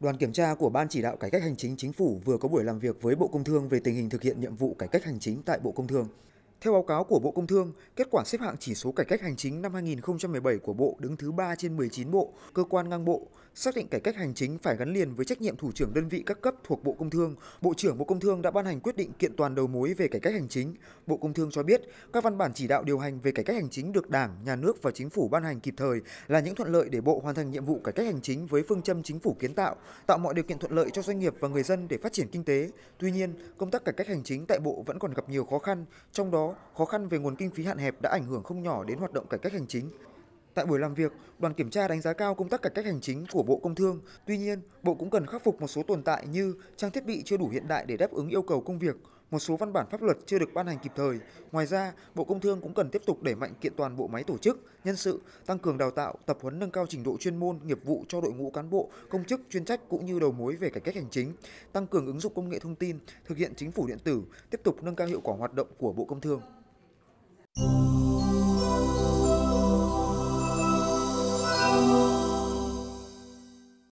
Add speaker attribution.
Speaker 1: Đoàn kiểm tra của Ban chỉ đạo cải cách hành chính chính phủ vừa có buổi làm việc với Bộ Công Thương về tình hình thực hiện nhiệm vụ cải cách hành chính tại Bộ Công Thương. Theo báo cáo của Bộ Công Thương, kết quả xếp hạng chỉ số cải cách hành chính năm 2017 của Bộ đứng thứ 3 trên 19 bộ, cơ quan ngang bộ, xác định cải cách hành chính phải gắn liền với trách nhiệm thủ trưởng đơn vị các cấp thuộc Bộ Công Thương. Bộ trưởng Bộ Công Thương đã ban hành quyết định kiện toàn đầu mối về cải cách hành chính. Bộ Công Thương cho biết, các văn bản chỉ đạo điều hành về cải cách hành chính được Đảng, Nhà nước và Chính phủ ban hành kịp thời là những thuận lợi để Bộ hoàn thành nhiệm vụ cải cách hành chính với phương châm chính phủ kiến tạo, tạo mọi điều kiện thuận lợi cho doanh nghiệp và người dân để phát triển kinh tế. Tuy nhiên, công tác cải cách hành chính tại Bộ vẫn còn gặp nhiều khó khăn, trong đó khó khăn về nguồn kinh phí hạn hẹp đã ảnh hưởng không nhỏ đến hoạt động cải cách hành chính. Tại buổi làm việc, đoàn kiểm tra đánh giá cao công tác cải cách hành chính của Bộ Công Thương. Tuy nhiên, Bộ cũng cần khắc phục một số tồn tại như trang thiết bị chưa đủ hiện đại để đáp ứng yêu cầu công việc, một số văn bản pháp luật chưa được ban hành kịp thời. Ngoài ra, Bộ Công Thương cũng cần tiếp tục đẩy mạnh kiện toàn bộ máy tổ chức, nhân sự, tăng cường đào tạo, tập huấn nâng cao trình độ chuyên môn, nghiệp vụ cho đội ngũ cán bộ, công chức chuyên trách cũng như đầu mối về cải cách hành chính, tăng cường ứng dụng công nghệ thông tin, thực hiện chính phủ điện tử, tiếp tục nâng cao hiệu quả hoạt động của Bộ Công Thương.